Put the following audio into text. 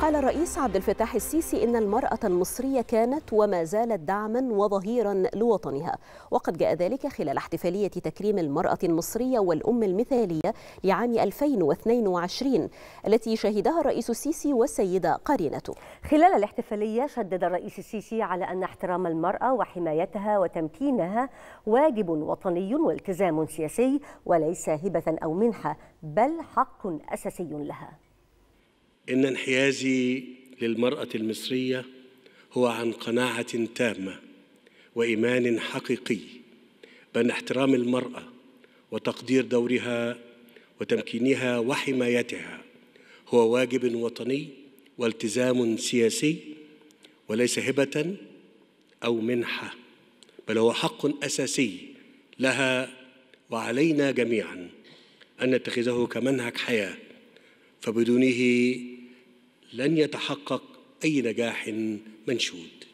قال الرئيس عبد الفتاح السيسي إن المرأة المصرية كانت وما زالت دعما وظهيرا لوطنها وقد جاء ذلك خلال احتفالية تكريم المرأة المصرية والأم المثالية لعام 2022 التي شهدها الرئيس السيسي والسيدة قرينته خلال الاحتفالية شدد الرئيس السيسي على أن احترام المرأة وحمايتها وتمكينها واجب وطني والتزام سياسي وليس هبة أو منحة بل حق أساسي لها ان انحيازي للمراه المصريه هو عن قناعه تامه وايمان حقيقي بان احترام المراه وتقدير دورها وتمكينها وحمايتها هو واجب وطني والتزام سياسي وليس هبه او منحه بل هو حق اساسي لها وعلينا جميعا ان نتخذه كمنهج حياه فبدونه لن يتحقق اي نجاح منشود